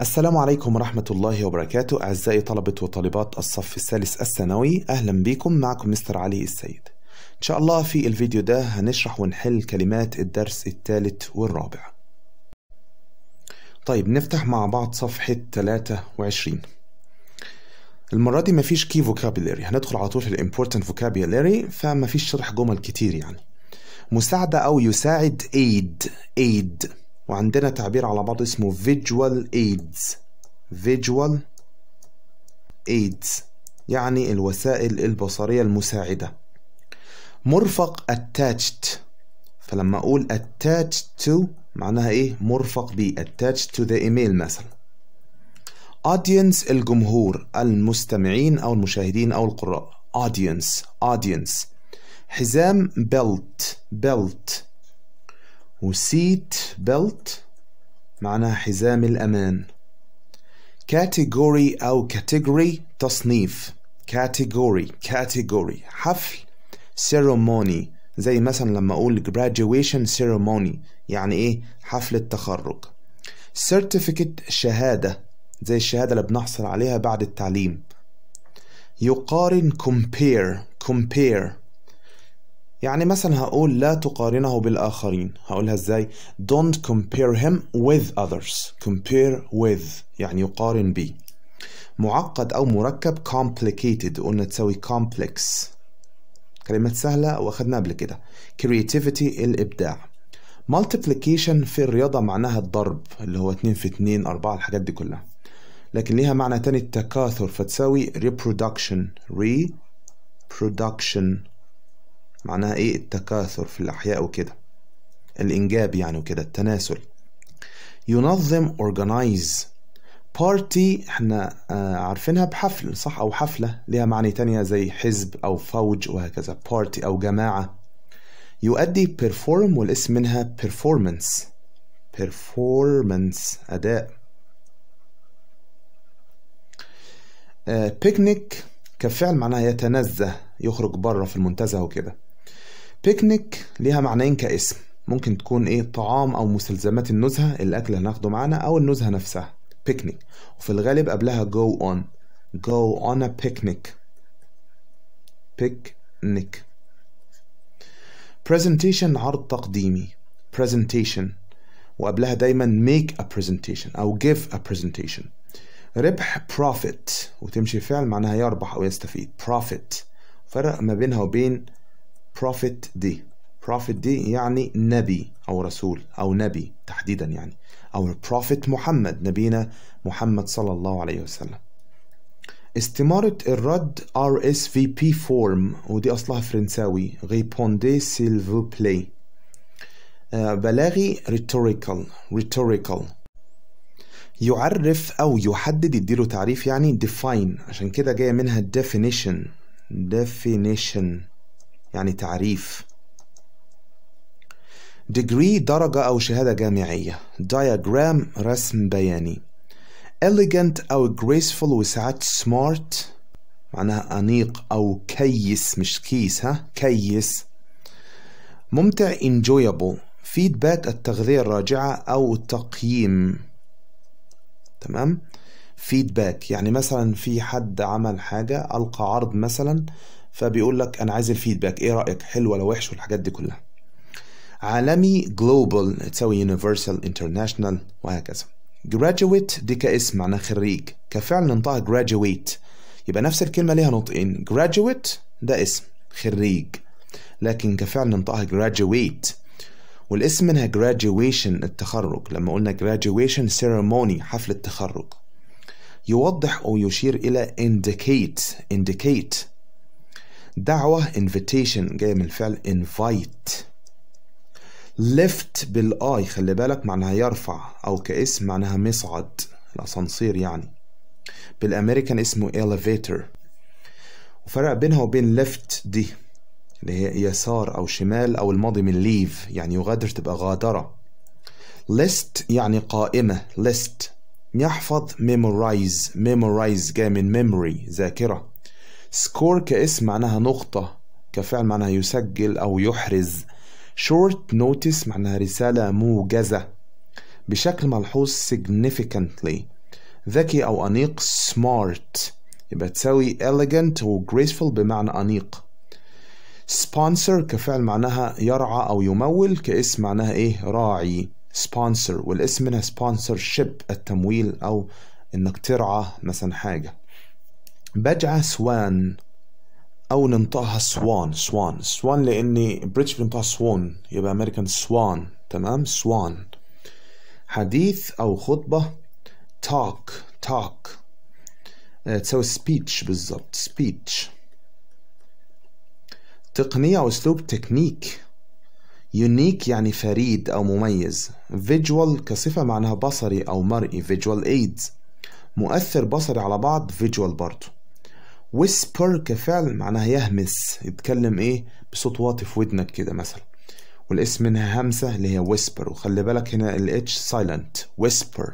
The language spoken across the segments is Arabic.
السلام عليكم ورحمة الله وبركاته أعزائي طلبة وطالبات الصف الثالث الثانوي أهلا بكم معكم مستر علي السيد إن شاء الله في الفيديو ده هنشرح ونحل كلمات الدرس الثالث والرابع طيب نفتح مع بعض صفحة 23 المرة دي مفيش كي فوكابيلاري هندخل على طول في الامبورتنت فوكابيلاري فمفيش شرح جمل كتير يعني مساعدة أو يساعد aid aid وعندنا تعبير على بعض اسمه visual aids visual aids يعني الوسائل البصرية المساعدة مرفق attached فلما أقول attached to معناها إيه مرفق بي attached to the email مثلا audience الجمهور المستمعين أو المشاهدين أو القراء audience audience حزام belt belt وسيت بيلت معناها حزام الأمان كاتيجوري أو كاتيجوري تصنيف كاتيجوري كاتيجوري حفل سيرموني زي مثلا لما أقول graduation ceremony يعني إيه حفل التخرج certificate شهادة زي الشهادة اللي بنحصل عليها بعد التعليم يقارن compare compare يعني مثلا هقول لا تقارنه بالآخرين هقولها إزاي don't compare him with others compare with يعني يقارن به معقد أو مركب complicated قلنا تساوي complex كلمات سهلة وأخدناها قبل كده creativity الإبداع multiplication في الرياضة معناها الضرب اللي هو 2 في 2 4 الحاجات دي كلها لكن ليها معنى تاني التكاثر فتساوي reproduction reproduction معناها ايه التكاثر في الاحياء وكده الانجاب يعني وكده التناسل ينظم organize بارتي احنا آه، عارفينها بحفل صح او حفله ليها معنى تانية زي حزب او فوج وهكذا بارتي او جماعه يؤدي perform والاسم منها performance performance اداء بيكنيك آه، كفعل معناها يتنزه يخرج بره في المنتزه وكده بيكنيك ليها معنيين كاسم ممكن تكون ايه طعام او مستلزمات النزهه الاكل هناخده معانا او النزهه نفسها بيكنيك وفي الغالب قبلها جو اون جو اون ا بيكنيك بيكنيك presentation عرض تقديمي presentation وقبلها دايما make a presentation أو give a presentation ربح profit وتمشي فعل معناها يربح أو يستفيد profit فرق ما بينها وبين بروفيت دي بروفيت دي يعني نبي أو رسول أو نبي تحديدا يعني أو البروفيت محمد نبينا محمد صلى الله عليه وسلم استمارة الرد RSVP form ودي أصلها فرنساوي ريبوندي سيل فو بلاي بلاغي rhetorical rhetorical يعرف أو يحدد يديله تعريف يعني define عشان كده جاية منها definition definition يعني تعريف degree درجة أو شهادة جامعية diagram رسم بياني elegant أو graceful وساعات smart معناها أنيق أو كيس مش كيس ها كيس ممتع enjoyable فيدباك التغذية الراجعة أو التقييم تمام فيدباك يعني مثلا في حد عمل حاجة ألقى عرض مثلا فبيقول لك انا عايز الفيدباك ايه رايك حلو ولا وحش والحاجات دي كلها عالمي جلوبال تساوي يونيفرسال انترناشونال وهكذا graduate دي كاسم معناه خريج كفعل ننطقها graduate يبقى نفس الكلمة ليها نطقين graduate ده اسم خريج لكن كفعل ننطقها graduate والاسم منها graduation التخرج لما قلنا graduation ceremony حفل التخرج يوضح أو يشير إلى indicate indicate دعوة invitation جاية من الفعل invite lift بالاي خلي بالك معناها يرفع او كاسم معناها مصعد الاسانسير يعني بالامريكان اسمه elevator وفرق بينها وبين lift دي اللي هي يسار او شمال او الماضي من leave يعني يغادر تبقى غادرة list يعني قائمة list يحفظ memorize memorize جاي من memory ذاكرة سكور كاسم معناها نقطة كفعل معناها يسجل أو يحرز شورت نوتس معناها رسالة موجزة بشكل ملحوظ significantly ذكي أو أنيق smart يبقى تساوي elegant و graceful بمعنى أنيق sponsor كفعل معناها يرعى أو يمول كاسم معناها إيه راعي sponsor والاسم منها sponsorship التمويل أو إنك ترعى مثلا حاجة بجعة سوان او ننطقها سوان سوان سوان لاني بريتش بنطقها سوان يبقى امريكان سوان تمام سوان حديث او خطبة talk talk آه، تسوي speech بالظبط speech تقنية او اسلوب تكنيك يونيك يعني فريد او مميز فيجوال كصفة معناها بصري او مرئي فيجوال ايدز مؤثر بصري على بعض فيجوال برضه whisper كفعل معناها يهمس يتكلم ايه بصوت واطي في ودنك كده مثلا والاسم منها همسة اللي هي whisper وخلي بالك هنا الاتش سايلنت whisper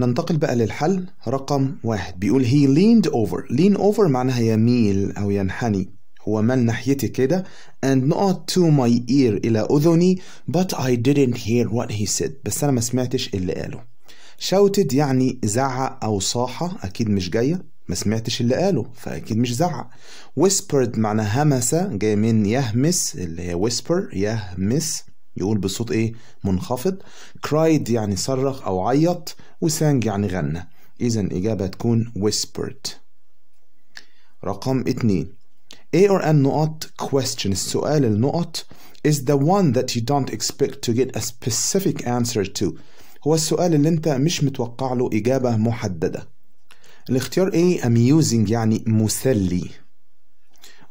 ننتقل بقى للحل رقم واحد بيقول he leaned over lean over معناها يميل أو ينحني هو مال ناحيتي كده and not to my ear إلى أذني but I didn't hear what he said بس أنا ما سمعتش اللي قاله شوتد يعني زعق أو صاحة أكيد مش جاية ما سمعتش اللي قاله فأكيد مش زعق whispered معنى همس جاي من يهمس اللي هي whisper يهمس يقول بصوت إيه منخفض cried يعني صرخ أو عيط وسانج يعني غنى إذا الإجابة تكون whispered رقم اتنين A or N نقط question السؤال النقط is the one that you don't expect to get a specific answer to هو السؤال اللي انت مش متوقع له إجابة محددة الاختيار A amusing يعني مسلي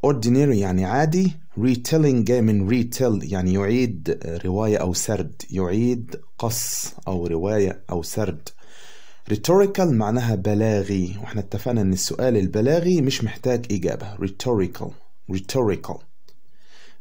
ordinary يعني عادي retelling جاي من retell يعني يعيد رواية أو سرد يعيد قص أو رواية أو سرد rhetorical معناها بلاغي واحنا اتفقنا ان السؤال البلاغي مش محتاج إجابة rhetorical rhetorical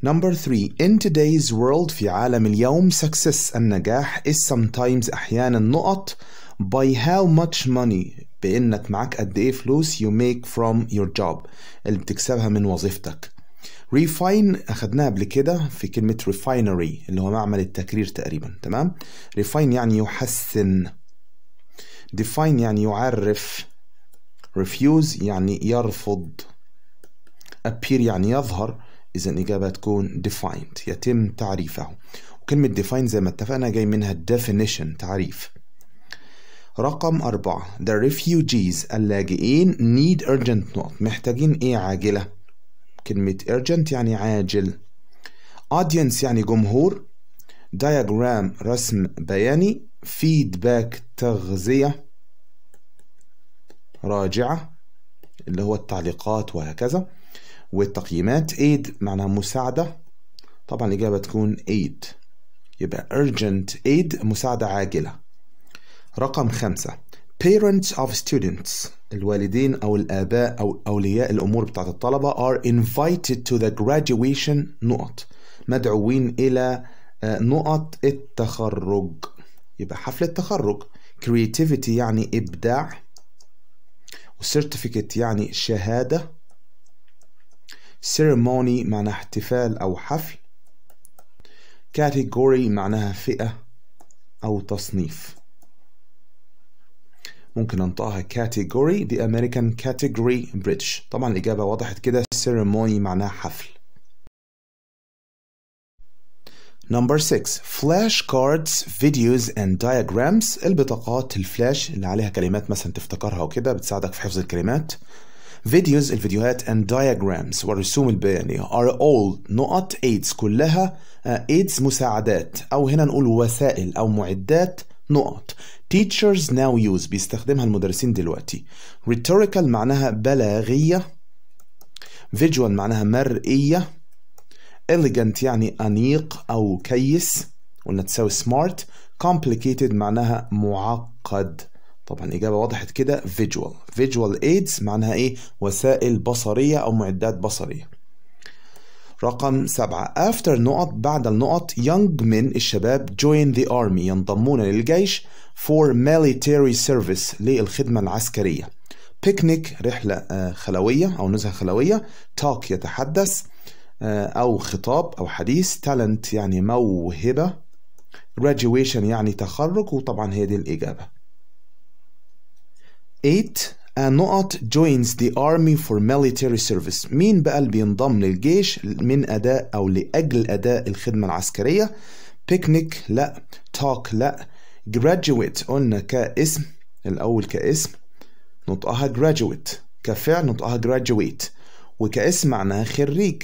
Number three, in today's world في عالم اليوم success النجاح is sometimes أحيانا نقط by how much money بإنك معاك قد إيه فلوس you make from your job اللي بتكسبها من وظيفتك Refine أخدناها قبل كده في كلمة refinery اللي هو معمل التكرير تقريبا تمام Refine يعني يحسن define يعني يعرف refuse يعني يرفض appear يعني يظهر إذا الإجابة تكون defined يتم تعريفه وكلمة define زي ما اتفقنا جاي منها definition تعريف رقم أربعة The refugees اللاجئين need urgent not محتاجين إيه عاجلة كلمة urgent يعني عاجل audience يعني جمهور diagram رسم بياني feedback تغذية راجعة اللي هو التعليقات وهكذا والتقييمات aid معناها مساعدة طبعا الإجابة تكون aid يبقى urgent aid مساعدة عاجلة رقم خمسة parents of students الوالدين أو الآباء أو أولياء الأمور بتاعت الطلبة are invited to the graduation نقط مدعوين إلى آه، نقط التخرج يبقى حفلة تخرج creativity يعني إبداع وcertificate يعني شهادة ceremony معناها احتفال أو حفل category معناها فئة أو تصنيف ممكن ننطقها category the American category bridge طبعا الإجابة وضحت كده ceremony معناها حفل Number 6 flash cards videos and diagrams البطاقات الفلاش اللي عليها كلمات مثلا تفتكرها وكده بتساعدك في حفظ الكلمات videos الفيديوهات and diagrams والرسوم البيانية are all نقط ايدز كلها ايدز آه، مساعدات أو هنا نقول وسائل أو معدات نقط teachers now use بيستخدمها المدرسين دلوقتي rhetorical معناها بلاغية visual معناها مرئية elegant يعني أنيق أو كيس قلنا تساوي smart complicated معناها معقد طبعا إجابة وضحت كده فيجوال فيجوال ايدز معناها إيه وسائل بصرية أو معدات بصرية رقم سبعة after نقط بعد النقط young men الشباب join the army ينضمون للجيش for military service للخدمة العسكرية picnic رحلة آه، خلوية أو نزهة خلوية talk يتحدث آه، أو خطاب أو حديث talent يعني موهبة graduation يعني تخرج وطبعا هي دي الإجابة 8 uh, نقط joins the army for military service مين بقى اللي بينضم للجيش من أداء أو لأجل أداء الخدمة العسكرية picnic لا talk لا graduate قلنا كاسم الأول كاسم نطقها graduate كفعل نطقها graduate وكاسم معناها خريج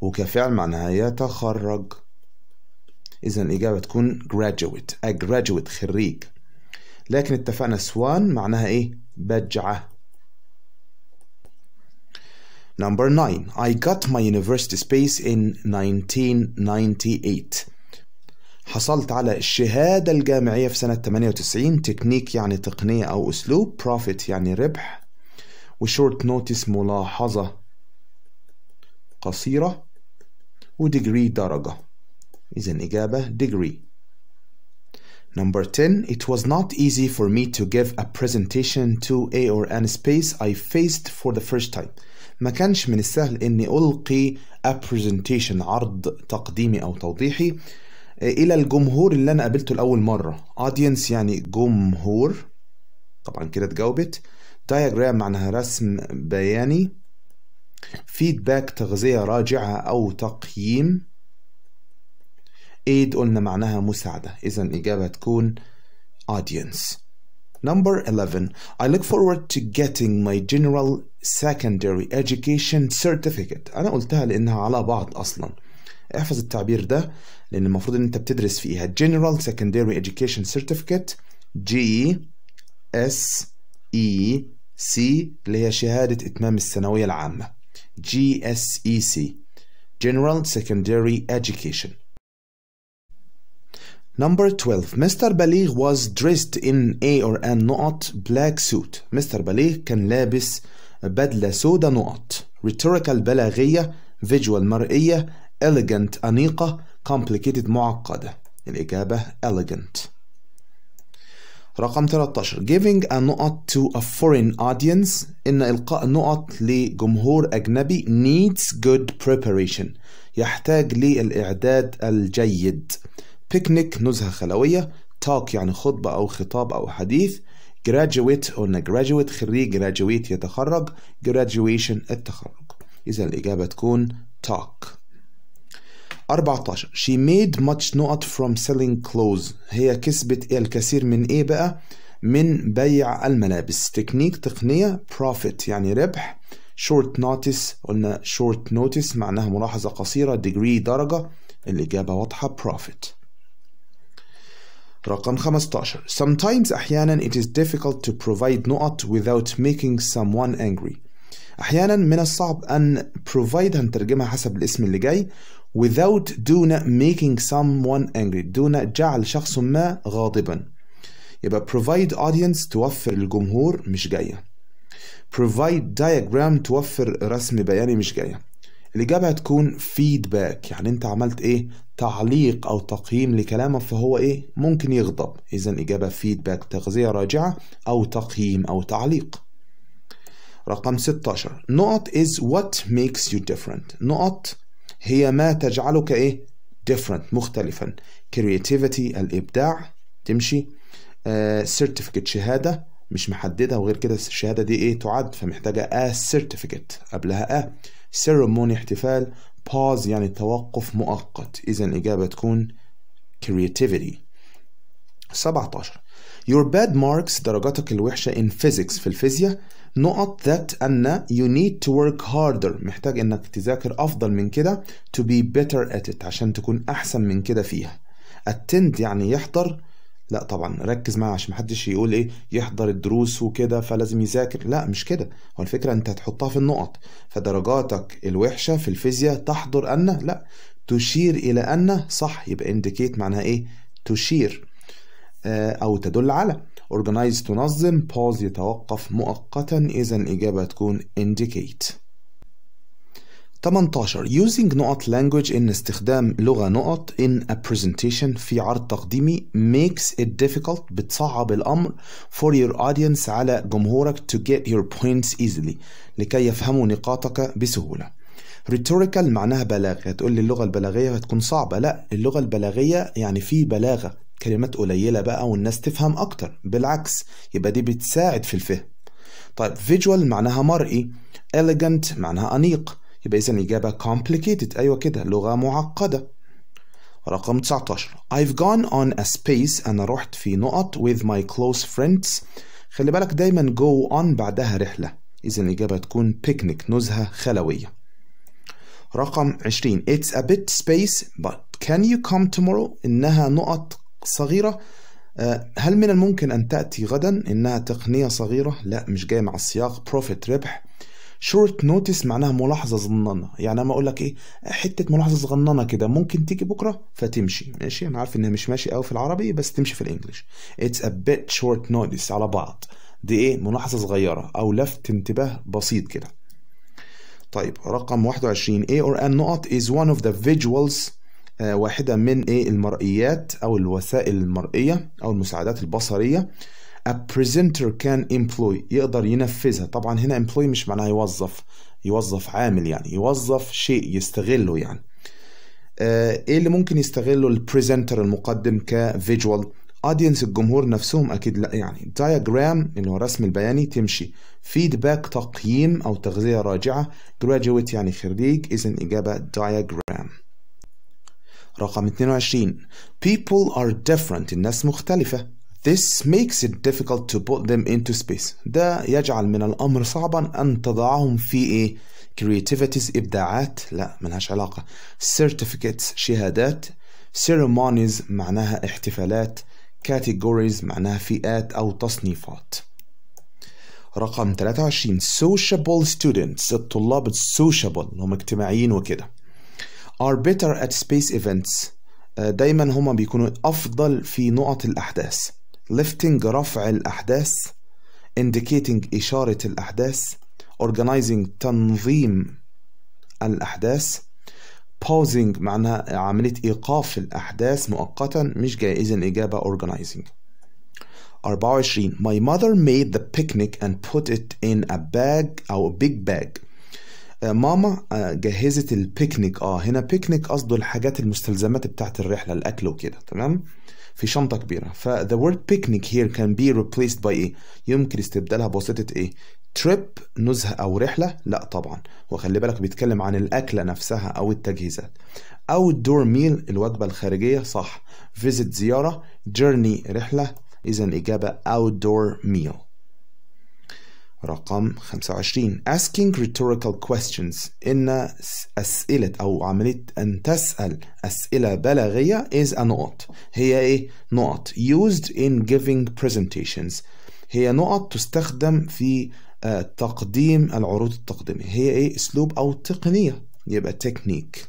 وكفعل معناها يتخرج إذا الإجابة تكون graduate a graduate خريج لكن اتفقنا سوان معناها ايه بجعة Number 9 I got my university space in 1998 حصلت على الشهادة الجامعية في سنة 98 تكنيك يعني تقنية أو أسلوب profit يعني ربح وشورت نوتس ملاحظة قصيرة وديجري درجة إذا إجابة degree Number 10, it was not easy for me to give a presentation to a or an space I faced for the first time. ما كانش من السهل اني القي a presentation عرض تقديمي او توضيحي آه، الى الجمهور اللي انا قابلته لاول مره. audience يعني جمهور طبعا كده اتجاوبت. diagram معناها رسم بياني. feedback تغذيه راجعه او تقييم. aid قلنا معناها مساعدة إذا إجابة تكون audience Number 11 I look forward to getting my general secondary education certificate أنا قلتها لأنها على بعض أصلا احفظ التعبير ده لأن المفروض إن أنت بتدرس فيها general secondary education certificate G S E C اللي هي شهادة إتمام الثانوية العامة G S E C General Secondary Education Number 12 Mr. Baligh was dressed in A or an not black suit Mr. Baligh كان لابس بدلة سودة نقط rhetorical بلاغية visual مرئية elegant أنيقة complicated معقدة الإجابة elegant رقم 13 giving a نقط to a foreign audience إن إلقاء نقط لجمهور أجنبي needs good preparation يحتاج للإعداد الجيد بيكنيك نزهة خلوية talk يعني خطبة أو خطاب أو حديث graduate قلنا graduate خريج graduate يتخرج graduation التخرج إذا الإجابة تكون talk 14 she made much not from selling clothes هي كسبت الكثير من إيه بقى من بيع الملابس تكنيك تقنية profit يعني ربح short notice قلنا short notice معناها ملاحظة قصيرة degree درجة الإجابة واضحة profit رقم 15 Sometimes أحيانا it is difficult to provide نقط without making someone angry أحيانا من الصعب أن provide هنترجمها حسب الاسم اللي جاي without دون making someone angry دون جعل شخص ما غاضبا يبقى provide audience توفر الجمهور مش جاية provide diagram توفر رسم بياني مش جاية الإجابة هتكون فيدباك يعني أنت عملت إيه تعليق أو تقييم لكلامه فهو إيه ممكن يغضب إذا إجابة فيدباك تغذية راجعة أو تقييم أو تعليق رقم 16 نقط is what makes you different نقط هي ما تجعلك إيه different مختلفا creativity الإبداع تمشي uh, certificate شهادة مش محددة وغير كده الشهادة دي إيه تعد فمحتاجة a certificate قبلها a ceremony احتفال pause يعني توقف مؤقت إذا الإجابة تكون creativity 17 Your bad marks درجاتك الوحشة in physics في الفيزياء نقط that أن you need to work harder محتاج إنك تذاكر أفضل من كده to be better at it عشان تكون أحسن من كده فيها attend يعني يحضر لا طبعا ركز معاه عشان محدش يقول ايه يحضر الدروس وكده فلازم يذاكر لا مش كده هو الفكره انت هتحطها في النقط فدرجاتك الوحشه في الفيزياء تحضر ان لا تشير الى ان صح يبقى indicate معناها ايه تشير آه، او تدل على organize تنظم pause يتوقف مؤقتا اذا الاجابه تكون indicate 18 using نقط language إن استخدام لغة نقط in a presentation في عرض تقديمي makes it difficult بتصعب الأمر for your audience على جمهورك to get your points easily لكي يفهموا نقاطك بسهولة rhetorical معناها بلاغة هتقول يعني لي اللغة البلاغية هتكون صعبة لا اللغة البلاغية يعني في بلاغة كلمات قليلة بقى والناس تفهم أكتر بالعكس يبقى دي بتساعد في الفهم طيب visual معناها مرئي elegant معناها أنيق يبقى إذا إجابة complicated أيوة كده لغة معقدة رقم 19 I've gone on a space أنا رحت في نقط with my close friends خلي بالك دايما go on بعدها رحلة إذا الإجابة تكون picnic نزهة خلوية رقم 20 It's a bit space but can you come tomorrow إنها نقط صغيرة آه، هل من الممكن أن تأتي غدا إنها تقنية صغيرة لا مش جاية مع السياق profit ربح شورت نوتس معناها ملاحظه صغننه يعني اما اقول لك ايه حته ملاحظه صغننه كده ممكن تيجي بكره فتمشي ماشي انا عارف انها مش ماشي قوي في العربي بس تمشي في الانجليش اتس ا بيت شورت نوتس على بعض دي ايه ملاحظه صغيره او لفت انتباه بسيط كده طيب رقم 21 A or N نقط is one of the visuals آه، واحدة من ايه المرئيات أو الوسائل المرئية أو المساعدات البصرية a presenter can employ يقدر ينفذها طبعا هنا employ مش معناها يوظف يوظف عامل يعني يوظف شيء يستغله يعني آه، ايه اللي ممكن يستغله البريزنتر المقدم كفيجوال اودينس الجمهور نفسهم اكيد لا يعني دايجرام اللي هو الرسم البياني تمشي فيدباك تقييم او تغذيه راجعه graduate يعني خريج اذا اجابه دايجرام رقم 22 people are different الناس مختلفه This makes it difficult to put them into space ده يجعل من الأمر صعبا أن تضعهم في إيه creativities إبداعات لا ملهاش علاقة certificates شهادات ceremonies معناها احتفالات categories معناها فئات أو تصنيفات رقم 23 sociable students الطلاب sociable هم اجتماعيين وكده are better at space events آه، دايما هما بيكونوا أفضل في نقط الأحداث lifting رفع الأحداث indicating إشارة الأحداث organizing تنظيم الأحداث pausing معناها عملية إيقاف الأحداث مؤقتا مش جائزة إجابة organizing 24 My mother made the picnic and put it in a bag أو a big bag آه، ماما آه، جهزت البيكنيك اه هنا بيكنيك قصده الحاجات المستلزمات بتاعت الرحله الاكل وكده تمام في شنطه كبيره ف the word picnic here can be replaced by ايه يمكن استبدالها بواسطه ايه trip نزهه او رحله لا طبعا وخلي بالك بيتكلم عن الاكله نفسها او التجهيزات outdoor meal الوجبه الخارجيه صح visit زياره journey رحله اذا الاجابه outdoor meal رقم 25 asking rhetorical questions إن أسئلة أو عملية أن تسأل أسئلة بلاغية is a نقط هي إيه نقط used in giving presentations هي نقط تستخدم في آه، تقديم العروض التقديمية هي إيه أسلوب أو تقنية يبقى تكنيك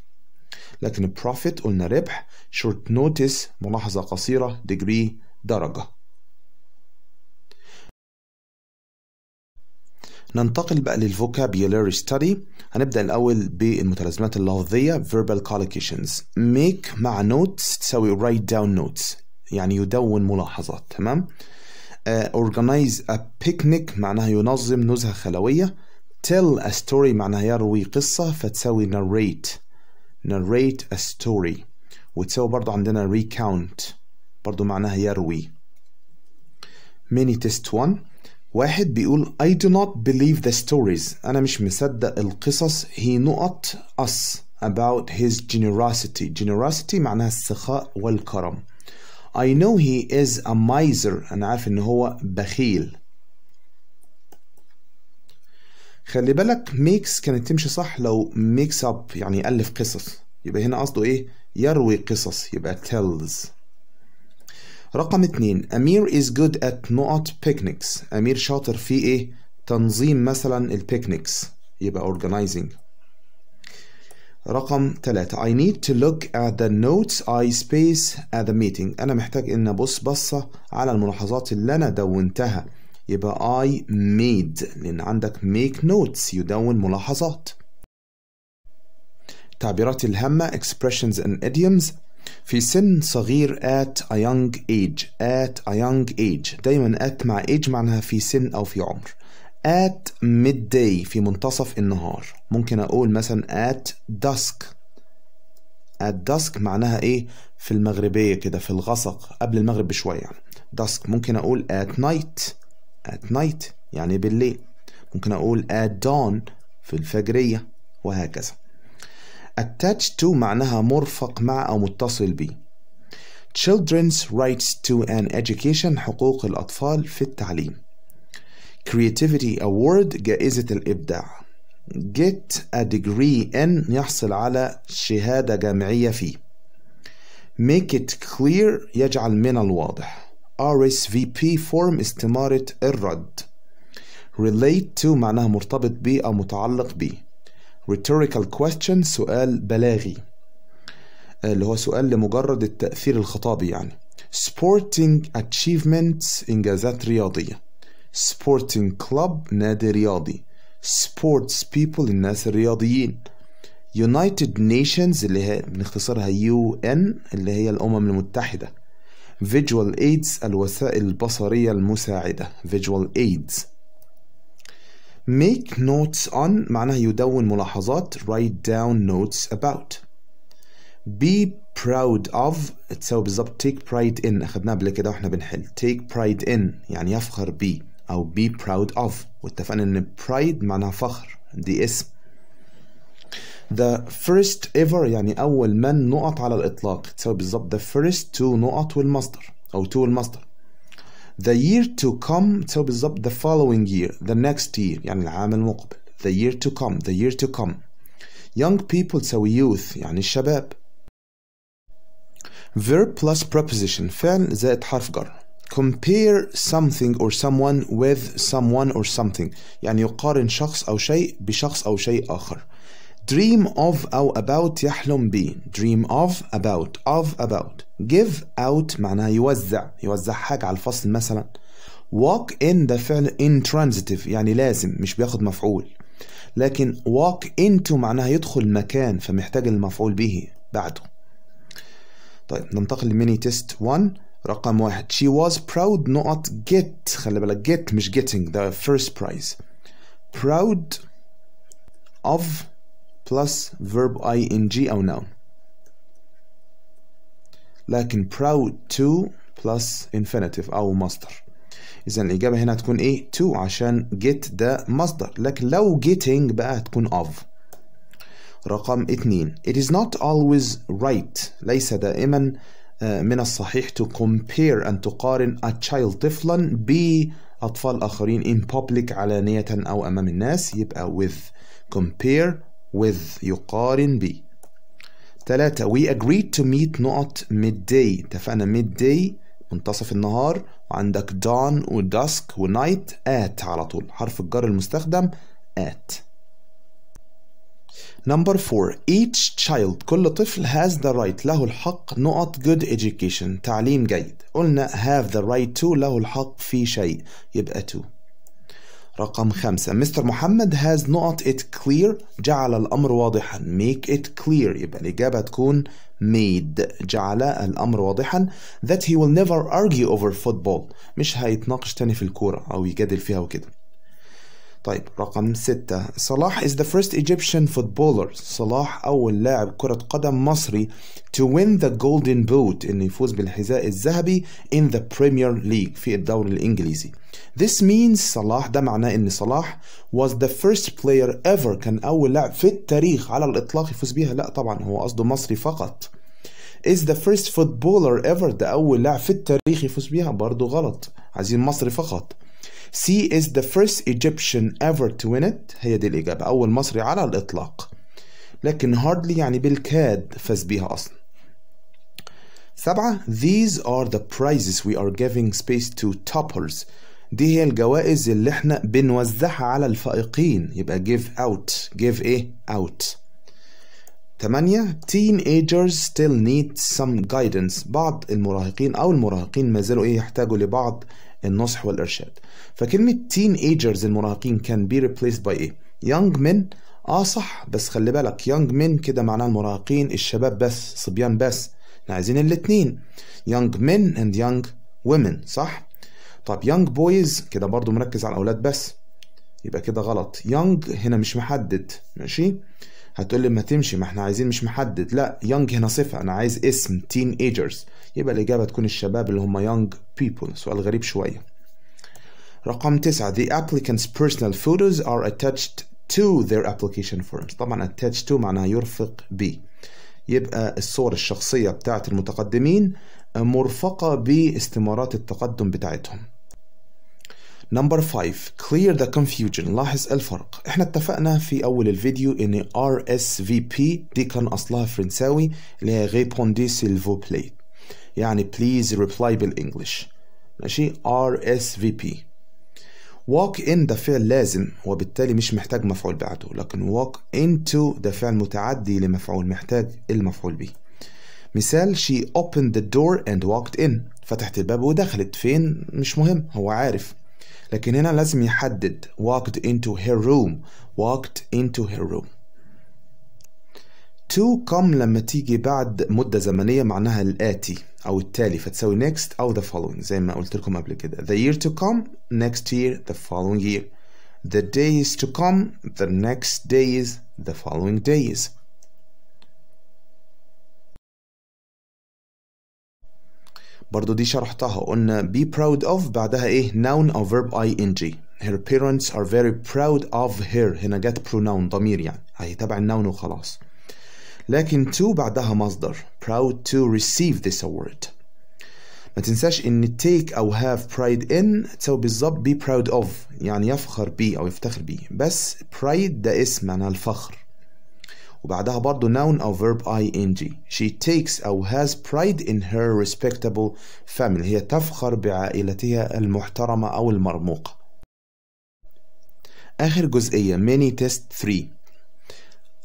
لكن profit قلنا ربح short notice ملاحظة قصيرة degree درجة ننتقل بقى للفوكابيولاري ستادي هنبدا الاول بالمتلازمات اللفظيه verbal collocations make مع notes تساوي write down notes يعني يدون ملاحظات تمام uh, organize a picnic معناها ينظم نزهه خلويه tell a story معناها يروي قصه فتساوي narrate narrate a story وتساوي برضو عندنا recount برضو معناها يروي mini test 1 واحد بيقول I do not believe the stories أنا مش مصدق القصص he نقط us about his generosity generosity معناها السخاء والكرم I know he is a miser أنا عارف إن هو بخيل خلي بالك ميكس كانت تمشي صح لو ميكس اب يعني يألف قصص يبقى هنا قصده إيه يروي قصص يبقى tells رقم اتنين أمير is good at نقط picnics أمير شاطر في إيه؟ تنظيم مثلا البيكنيكس يبقى organizing رقم تلاتة I need to look at the notes I space at the meeting أنا محتاج إن أبص بصة على الملاحظات اللي أنا دونتها يبقى I made لأن عندك make notes يدون ملاحظات تعبيرات الهامة expressions and idioms في سن صغير at a young age at a young age دايما at مع age معناها في سن أو في عمر at midday في منتصف النهار ممكن أقول مثلا at dusk at dusk معناها إيه في المغربية كده في الغسق قبل المغرب بشوية يعني dusk ممكن أقول at night at night يعني بالليل ممكن أقول at dawn في الفجرية وهكذا attached to معناها مرفق مع أو متصل به children's rights to an education حقوق الأطفال في التعليم creativity award جائزة الإبداع get a degree in يحصل على شهادة جامعية فيه make it clear يجعل من الواضح RSVP form استمارة الرد relate to معناها مرتبط به أو متعلق به rhetorical question سؤال بلاغي آه، اللي هو سؤال لمجرد التأثير الخطابي يعني sporting achievements إنجازات رياضية sporting club نادي رياضي sports people الناس الرياضيين United Nations اللي هي بنختصرها UN اللي هي الأمم المتحدة Visual Aids الوسائل البصرية المساعدة Visual Aids make notes on معناها يدون ملاحظات write down notes about be proud of تساوي بالظبط take pride in اخذناه قبل كده واحنا بنحل take pride in يعني يفخر بي او be proud of واتفقنا ان pride معناها فخر دي اسم the first ever يعني أول من نقط على الإطلاق تساوي بالظبط the first to نقط والمصدر أو to المصدر the year to come تساوي بالظبط the following year the next year يعني العام المقبل the year to come the year to come young people تساوي youth يعني الشباب verb plus preposition فعل زائد حرف جر compare something or someone with someone or something يعني يقارن شخص أو شيء بشخص أو شيء آخر dream of أو about يحلم به dream of about of about give out معناها يوزع يوزع حاجة على الفصل مثلا walk in ده فعل intransitive يعني لازم مش بياخد مفعول لكن walk into معناها يدخل مكان فمحتاج المفعول به بعده طيب ننتقل لميني تيست 1 رقم واحد she was proud نقط get خلي بالك get مش getting the first prize proud of plus verb ing أو noun لكن proud to plus infinitive أو مصدر إذا الإجابة هنا هتكون إيه to عشان get ده مصدر لكن لو getting بقى هتكون of رقم اثنين It is not always right ليس دائما آه، من الصحيح to compare أن تقارن a child طفلا بأطفال آخرين in public علانية أو أمام الناس يبقى with compare with يقارن به ثلاثة we agreed to meet نقط midday اتفقنا midday منتصف النهار وعندك dawn و dusk و night at على طول حرف الجر المستخدم at Number 4 each child كل طفل has the right له الحق نقط good education تعليم جيد قلنا have the right to له الحق في شيء يبقى to رقم خمسة مستر محمد has not it clear جعل الأمر واضحا make it clear يبقى الإجابة تكون made جعل الأمر واضحا that he will never argue over football مش هيتناقش تاني في الكورة أو يجادل فيها وكده طيب رقم ستة صلاح is the first Egyptian footballer صلاح أول لاعب كرة قدم مصري to win the golden boot إنه يفوز بالحذاء الذهبي in the Premier League في الدوري الإنجليزي This means صلاح ده معناه ان صلاح was the first player ever كان اول لاعب في التاريخ على الاطلاق يفوز بيها لا طبعا هو قصده مصري فقط is the first footballer ever ده اول لاعب في التاريخ يفوز بيها برضه غلط عايزين مصري فقط C is the first Egyptian ever to win it هي دي الاجابه اول مصري على الاطلاق لكن hardly يعني بالكاد فاز بيها اصلا سبعة These are the prizes we are giving space to toppers دي هي الجوائز اللي احنا بنوزعها على الفائقين يبقى give out give ايه out 8 teenagers still need some guidance بعض المراهقين او المراهقين ما زالوا ايه يحتاجوا لبعض النصح والارشاد فكلمه teenagers المراهقين can be replaced by ايه young men اه صح بس خلي بالك young men كده معناه المراهقين الشباب بس صبيان بس احنا عايزين الاتنين young men and young women صح طب يانج بويز كده برضو مركز على الاولاد بس يبقى كده غلط يانج هنا مش محدد ماشي هتقول لي ما تمشي ما احنا عايزين مش محدد لا يانج هنا صفه انا عايز اسم تين ايجرز يبقى الاجابه تكون الشباب اللي هم يانج بيبل سؤال غريب شويه رقم تسعة the applicant's personal photos are attached to their application forms طبعا attached to معناها يرفق ب يبقى الصور الشخصية بتاعت المتقدمين مرفقة باستمارات التقدم بتاعتهم نمبر 5 clear the confusion لاحظ الفرق احنا اتفقنا في اول الفيديو ان RSVP دي كان اصلها فرنساوي اللي هي ريبوندي سيلفو بلاي يعني please reply بالانجلش ماشي RSVP walk in ده فعل لازم وبالتالي مش محتاج مفعول بعده لكن walk into ده فعل متعدي لمفعول محتاج المفعول به مثال she opened the door and walked in فتحت الباب ودخلت فين مش مهم هو عارف لكن هنا لازم يحدد walked into her room walked into her room to come لما تيجي بعد مدة زمنية معناها الآتي أو التالي فتساوي next أو the following زي ما قلت لكم قبل كده the year to come next year the following year the days to come the next days the following days برضو دي شرحتها قلنا be proud of بعدها ايه noun او verb ing her parents are very proud of her هنا جت pronoun ضمير يعني هيتابع النون وخلاص لكن to بعدها مصدر proud to receive this award ما تنساش ان take او have pride in تساوي بالظبط be proud of يعني يفخر بيه او يفتخر بيه بس pride ده اسم معناها الفخر وبعدها برضه noun أو verb ing she takes أو has pride in her respectable family هي تفخر بعائلتها المحترمة أو المرموقة آخر جزئية mini test 3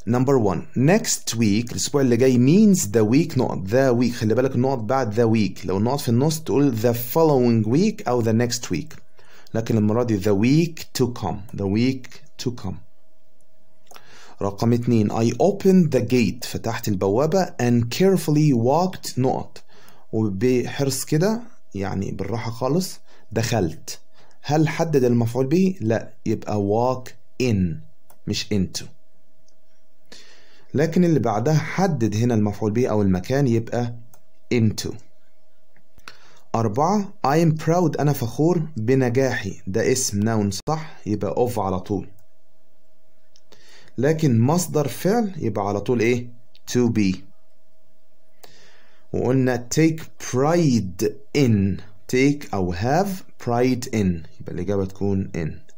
Number one, next week الاسبوع اللي جاي means the week نقط the week خلي بالك النقط بعد the week لو النقط في النص تقول the following week او the next week لكن المره دي the week to come the week to come رقم اتنين I opened the gate فتحت البوابة and carefully walked نقط وبحرص كده يعني بالراحة خالص دخلت هل حدد المفعول به؟ لا يبقى walk in مش into لكن اللي بعدها حدد هنا المفعول به أو المكان يبقى into أربعة I am proud أنا فخور بنجاحي ده اسم noun صح يبقى of على طول لكن مصدر فعل يبقى على طول ايه to be وقلنا take pride in take أو have pride in يبقى الإجابة تكون in